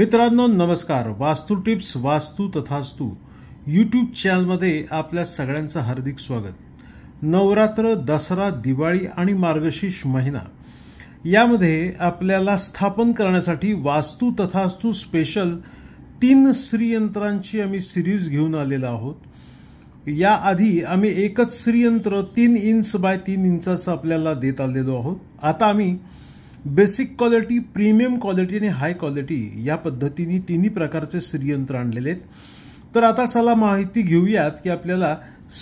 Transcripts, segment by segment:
मित्रांनो नमस्कार वास्तू टिप्स वास्तू तथास्तू यूट्यूब चॅनलमध्ये आपल्या सगळ्यांचं हार्दिक स्वागत नवरात्र दसरा दिवाळी आणि मार्गशीर्ष महिना यामध्ये आपल्याला स्थापन करण्यासाठी वास्तू तथास्तू स्पेशल तीन श्रीयंत्रांची आम्ही सिरीज घेऊन आलेलो आहोत याआधी आम्ही एकच श्रीयंत्र तीन इंच बाय तीन इंचाचं आपल्याला देत आलेलो आहोत आता आम्ही बेसिक क्वालिटी प्रीमियम क्वालिटी आणि हाय क्वालिटी या पद्धतीने तिन्ही प्रकारचे श्रीयंत्र आणलेले आहेत तर आता चला माहिती घेऊयात की आपल्याला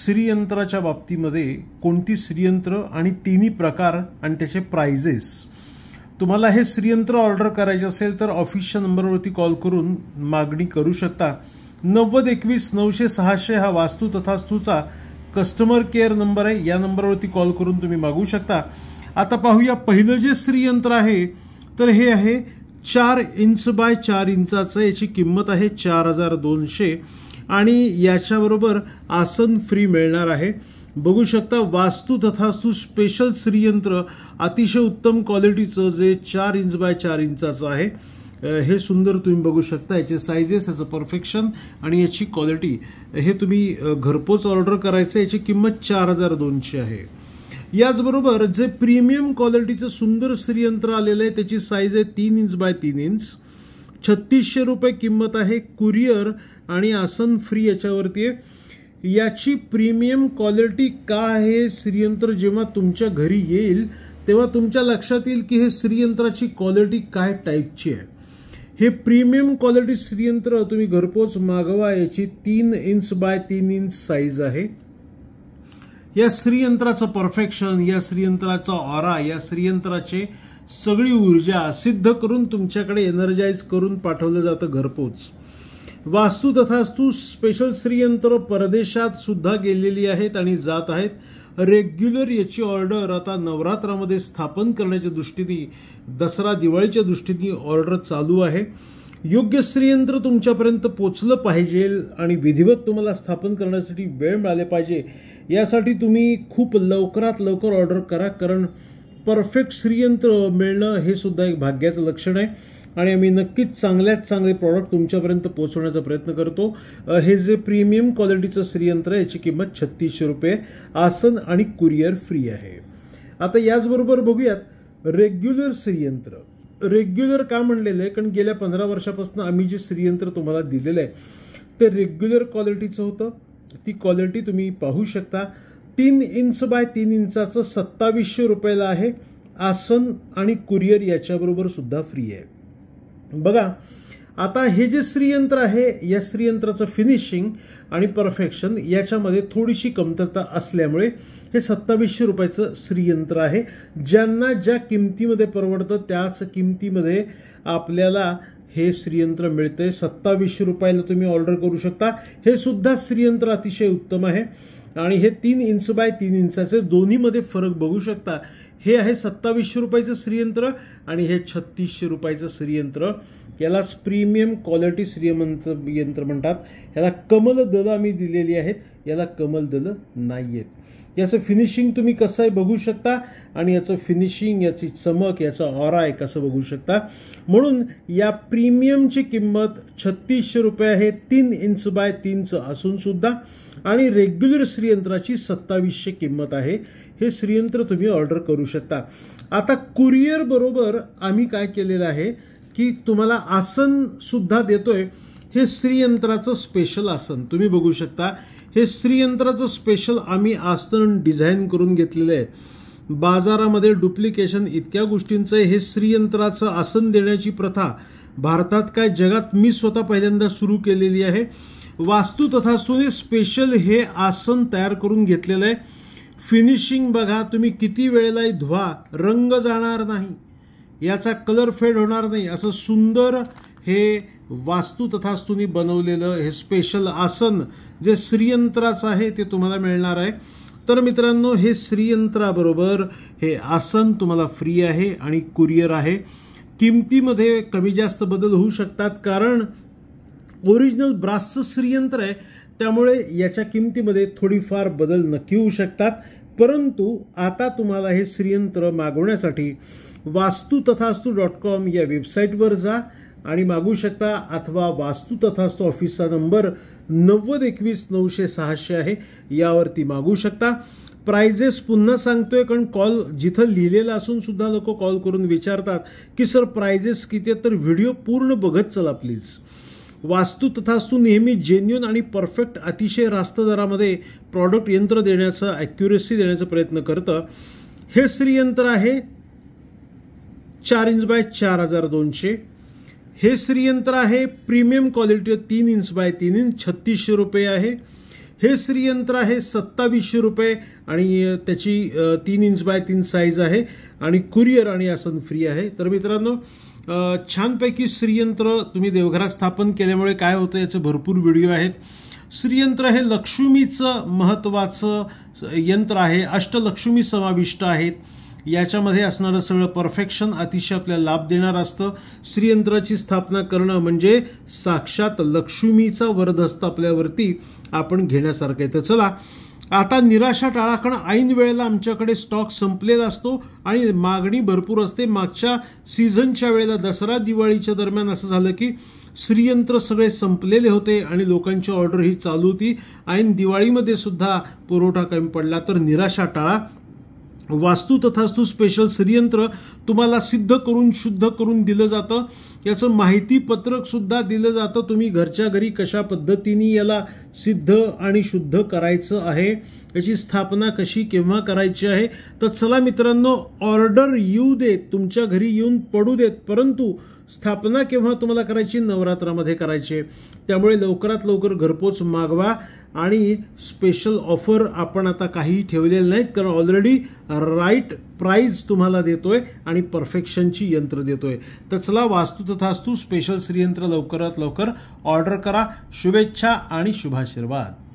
श्रीयंत्राच्या बाबतीमध्ये कोणती श्रीयंत्र आणि तिन्ही प्रकार आणि त्याचे प्राइजेस तुम्हाला हे श्रीयंत्र ऑर्डर करायचे असेल तर ऑफिसच्या नंबरवरती कॉल करून मागणी करू शकता नव्वद एकवीस नऊशे सहाशे हा वास्तू तथास्तूचा कस्टमर केअर नंबर आहे या नंबरवरती कॉल करून तुम्ही मागू शकता आता पाहूया पहिलं जे श्रीयंत्र आहे तर हे आहे चार इंच बाय चार इंचाचं याची किंमत आहे चार हजार दोनशे आणि याच्याबरोबर आसन फ्री मिळणार आहे बघू शकता वास्तू तथास्तु स्पेशल श्रीयंत्र अतिशय उत्तम क्वालिटीचं जे चार इंच बाय चार इंचाचं आहे हे सुंदर तुम्ही बघू शकता याचे सायझेस याचं परफेक्शन आणि याची क्वालिटी हे तुम्ही घरपोच ऑर्डर करायचं याची किंमत चार हजार दोनशे आहे याचबरोबर जे प्रीमियम क्वालिटीचं सुंदर श्रीयंत्र आलेलं आहे त्याची साईज आहे तीन इंच बाय तीन इंच छत्तीसशे रुपये किंमत आहे कुरिअर आणि आसन फ्री याच्यावरती आहे याची प्रीमियम क्वालिटी का आहे श्रीयंत्र जेव्हा तुमच्या घरी येईल तेव्हा तुमच्या लक्षात येईल की हे श्रीयंत्राची क्वालिटी काय टाईपची आहे हे प्रीमियम क्वालिटी श्रीयंत्र तुम्ही घरपोच मागवा याची तीन इंच बाय तीन इंच साईज आहे या श्रीयंत्राचं परफेक्शन या श्रीयंत्राचा ऑरा या श्रीयंत्राचे सगळी ऊर्जा सिद्ध करून तुमच्याकडे एनर्जाईज करून पाठवलं जातं घरपोच वास्तू तथास्तू स्पेशल श्रीयंत्र परदेशात सुद्धा गेलेली आहेत आणि जात आहेत रेग्युलर याची ऑर्डर आता नवरात्रामध्ये स्थापन करण्याच्या दृष्टीने दसरा दिवाळीच्या दृष्टीने ऑर्डर चालू आहे योग्य श्रीयंत्र तुमच्यापर्यंत पोचलं पाहिजे आणि विधिवत तुम्हाला स्थापन करण्यासाठी वेळ मिळाले पाहिजे यासाठी तुम्ही खूप लवकरात लवकर ऑर्डर करा कारण परफेक्ट श्रीयंत्र मिळणं हे सुद्धा एक भाग्याचं लक्षण आहे आणि आम्ही नक्कीच चांगल्यात चांगले प्रॉडक्ट तुमच्यापर्यंत पोहोचवण्याचा प्रयत्न करतो हे जे प्रीमियम क्वालिटीचं श्रीयंत्र याची किंमत छत्तीसशे रुपये आसन आणि कुरिअर फ्री आहे आता याचबरोबर बघूयात रेग्युलर श्रीयंत्र रेग्युलर का म्हणलेलं आहे कारण गेल्या पंधरा वर्षापासून आम्ही जे श्रीयंत्र तुम्हाला दिलेलं आहे ते रेग्युलर क्वालिटीचं होतं ती क्वालिटी तुम्ही पाहू शकता तीन इंच बाय तीन इंचाचं सत्तावीसशे रुपयाला आहे आसन आणि कुरिअर याच्याबरोबर सुद्धा फ्री आहे बघा आता हे जे श्रीयंत्र आहे या श्रीयंत्राचं फिनिशिंग आणि परफेक्शन याच्यामध्ये थोडीशी कमतरता असल्यामुळे हे सत्तावीसशे रुपयाचं श्रीयंत्र आहे ज्यांना ज्या किमतीमध्ये परवडतं त्याच किमतीमध्ये आपल्याला हे श्रीयंत्र मिळते सत्तावीसशे रुपयाला तुम्ही ऑर्डर करू शकता हे सुद्धा श्रीयंत्र अतिशय उत्तम आहे आणि हे तीन इंच बाय तीन इंचाचे दोन्हीमध्ये फरक बघू शकता हे आहे सत्तावीसशे रुपयाचं श्रीयंत्र आणि हे छत्तीसशे रुपयाचं श्रीयंत्र यालाच प्रीमियम क्वालिटी श्रीमंत यंत्र म्हणतात याला कमल दलं आम्ही दिलेली आहेत याला कमल दलं नाही आहेत याचं फिनिशिंग तुम्ही कसं आहे बघू शकता आणि याचं फिनिशिंग याची चमक याचा ऑरा आहे कसं बघू शकता म्हणून या प्रीमियमची किंमत छत्तीसशे रुपये आहे तीन इंच बाय तीनचं असूनसुद्धा आणि रेग्युलर श्रीयंत्राची सत्तावीसशे किंमत आहे हे श्रीयंत्र तुम्ही ऑर्डर करू शकता आता कुरिअरबरोबर आम्ही काय केलेलं आहे की तुम्हाला आसन सुद्धा देतोय हे श्रीयंत्राचं स्पेशल आसन तुम्ही बघू शकता हे श्रीयंत्राचं स्पेशल आम्ही आसन डिझाईन करून घेतलेलं आहे बाजारामध्ये डुप्लिकेशन इतक्या गोष्टींचं हे श्रीयंत्राचं आसन देण्याची प्रथा भारतात काय जगात मी स्वतः पहिल्यांदा सुरू केलेली आहे वास्तू तथा सुने स्पेशल हे आसन तयार करून घेतलेलं आहे फिनिशिंग बघा तुम्ही किती वेळेलाही धुवा रंग जाणार नाही याचा कलर फेड होणार नाही असं सुंदर हे वास्तू तथास्तुनी बनवलेलं हे स्पेशल आसन जे श्रीयंत्राचं आहे ते तुम्हाला मिळणार आहे तर मित्रांनो हे श्रीयंत्राबरोबर हे आसन तुम्हाला फ्री आहे आणि कुरिअर आहे किमतीमध्ये कमी जास्त बदल होऊ शकतात कारण ओरिजिनल ब्रासचं श्रीयंत्र आहे त्यामुळे याच्या किमतीमध्ये थोडीफार बदल नक्की होऊ शकतात परंतु आता तुम्हाला हे श्रीयंत्र मागवण्यासाठी वास्तू तथास्तू डॉट कॉम या वेबसाईटवर जा आणि मागू शकता अथवा वास्तू तथास्तू ऑफिसचा नंबर नव्वद एकवीस नऊशे सहाशे आहे यावरती मागू शकता प्राइजेस पुन्हा सांगतोय कारण कॉल जिथं लिहिलेलं असून सुद्धा लोक कॉल करून विचारतात की सर प्राइजेस किती आहेत तर व्हिडिओ पूर्ण बघत चला प्लीज वास्तू तथास्तू नेहमी जेन्युन आणि परफेक्ट अतिशय रास्त दरामध्ये प्रॉडक्ट यंत्र देण्याचं ॲक्युरेसी देण्याचा प्रयत्न करतं हे श्रीयंत्र आहे चार इंच बाय चार हजार दोनशे हे श्रीयंत्र आहे प्रीमियम क्वालिटी तीन इंच बाय तीन इंच छत्तीसशे रुपये आहे हे श्रीयंत्र आहे सत्तावीसशे रुपये आणि त्याची तीन इंच बाय तीन साईज आहे आणि कुरिअर आणि आसन फ्री आहे तर मित्रांनो छानपैकी श्रीयंत्र तुम्ही देवघरात स्थापन केल्यामुळे काय होतं याचे भरपूर व्हिडिओ आहेत श्रीयंत्र हे लक्ष्मीचं महत्त्वाचं यंत्र आहे अष्टलक्ष्मी समाविष्ट आहेत याच्यामध्ये असणारं सगळं परफेक्शन अतिशय आपल्याला लाभ देणार असतं श्रीयंत्राची स्थापना करणं म्हणजे साक्षात लक्ष्मीचा वरदस्त आपल्यावरती आपण घेण्यासारखं आहे तर चला आता निराशा टाळा कारण ऐन वेळेला आमच्याकडे स्टॉक संपलेला असतो आणि मागणी भरपूर असते मागच्या सीझनच्या वेळेला दसरा दिवाळीच्या दरम्यान असं झालं की श्रीयंत्र सगळे संपलेले होते आणि लोकांची ऑर्डर ही चालू होती ऐन दिवाळीमध्ये सुद्धा पुरवठा कमी पडला तर निराशा टाळा वास्तू तथास्तू स्पेशल श्रीयंत्र तुम्हाला सिद्ध करून शुद्ध करून दिलं जातं याचं माहितीपत्रकसुद्धा दिलं जातं तुम्ही घरच्या घरी कशा पद्धतीने याला सिद्ध आणि शुद्ध करायचं आहे याची स्थापना कशी केव्हा करायची आहे तर चला मित्रांनो ऑर्डर येऊ देत तुमच्या घरी येऊन पडू देत परंतु स्थापना केव्हा तुम्हाला करायची नवरात्रामध्ये करायची त्यामुळे लवकरात लवकर घरपोच मागवा आणि स्पेशल ऑफर आपण आता काही ठेवलेले नाहीत कारण ऑलरेडी राईट प्राईज तुम्हाला देतोय आणि परफेक्शनची यंत्र देतोय तर चला वास्तू तथास्तू स्पेशल श्रीयंत्र लवकरात लवकर ऑर्डर करा शुभेच्छा आणि शुभाशीर्वाद